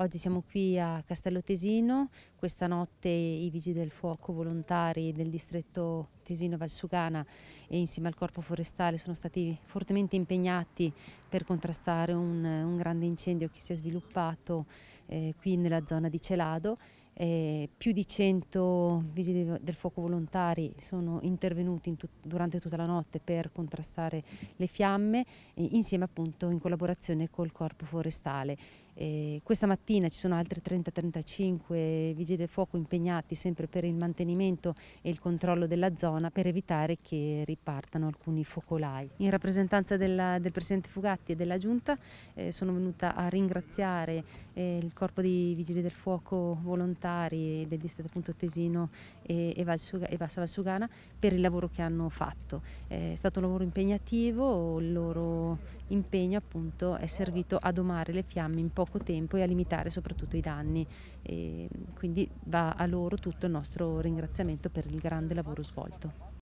Oggi siamo qui a Castello Tesino, questa notte i Vigili del Fuoco volontari del distretto Tesino Valsugana e insieme al Corpo Forestale sono stati fortemente impegnati per contrastare un, un grande incendio che si è sviluppato eh, qui nella zona di Celado eh, più di 100 vigili del fuoco volontari sono intervenuti in tut durante tutta la notte per contrastare le fiamme eh, insieme appunto in collaborazione col corpo forestale. Eh, questa mattina ci sono altri 30-35 vigili del fuoco impegnati sempre per il mantenimento e il controllo della zona per evitare che ripartano alcuni focolai. In rappresentanza della, del Presidente Fugatti e della Giunta eh, sono venuta a ringraziare eh, il corpo dei vigili del fuoco volontari del distretto appunto Tesino e, e, Valsugana, e Bassa Valsugana per il lavoro che hanno fatto. Eh, è stato un lavoro impegnativo, il loro impegno appunto è servito a domare le fiamme in poco tempo e a limitare soprattutto i danni. E quindi va a loro tutto il nostro ringraziamento per il grande lavoro svolto.